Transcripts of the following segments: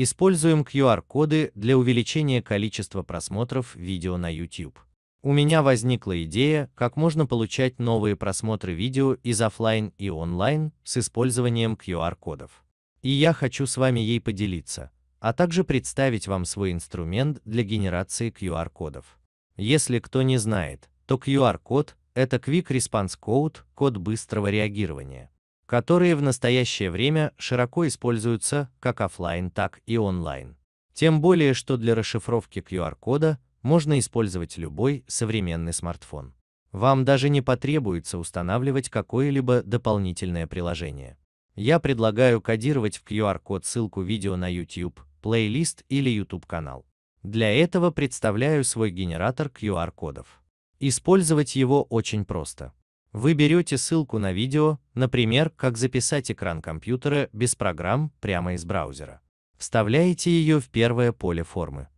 Используем QR-коды для увеличения количества просмотров видео на YouTube. У меня возникла идея, как можно получать новые просмотры видео из офлайн и онлайн с использованием QR-кодов. И я хочу с вами ей поделиться, а также представить вам свой инструмент для генерации QR-кодов. Если кто не знает, то QR-код – это Quick Response Code, код быстрого реагирования которые в настоящее время широко используются как офлайн, так и онлайн. Тем более, что для расшифровки QR-кода можно использовать любой современный смартфон. Вам даже не потребуется устанавливать какое-либо дополнительное приложение. Я предлагаю кодировать в QR-код ссылку видео на YouTube, плейлист или YouTube канал. Для этого представляю свой генератор QR-кодов. Использовать его очень просто. Вы берете ссылку на видео, например, как записать экран компьютера без программ прямо из браузера. Вставляете ее в первое поле формы.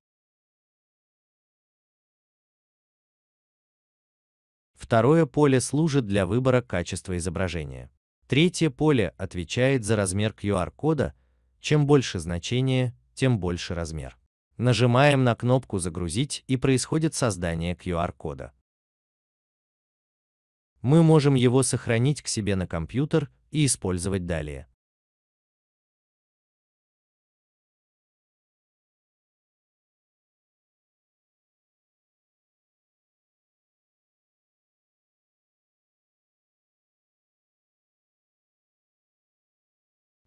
Второе поле служит для выбора качества изображения. Третье поле отвечает за размер QR-кода, чем больше значение, тем больше размер. Нажимаем на кнопку «Загрузить» и происходит создание QR-кода мы можем его сохранить к себе на компьютер и использовать далее.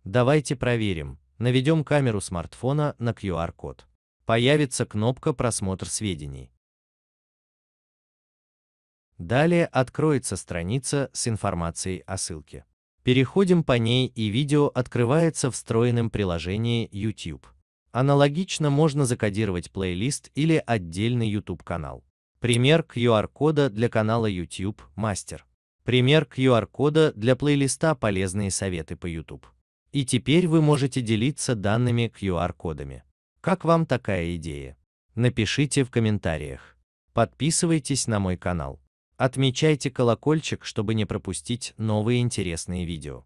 Давайте проверим. Наведем камеру смартфона на QR-код. Появится кнопка «Просмотр сведений». Далее откроется страница с информацией о ссылке. Переходим по ней и видео открывается в встроенном приложении YouTube. Аналогично можно закодировать плейлист или отдельный YouTube-канал. Пример QR-кода для канала YouTube Мастер. Пример QR-кода для плейлиста «Полезные советы по YouTube». И теперь вы можете делиться данными QR-кодами. Как вам такая идея? Напишите в комментариях. Подписывайтесь на мой канал. Отмечайте колокольчик, чтобы не пропустить новые интересные видео.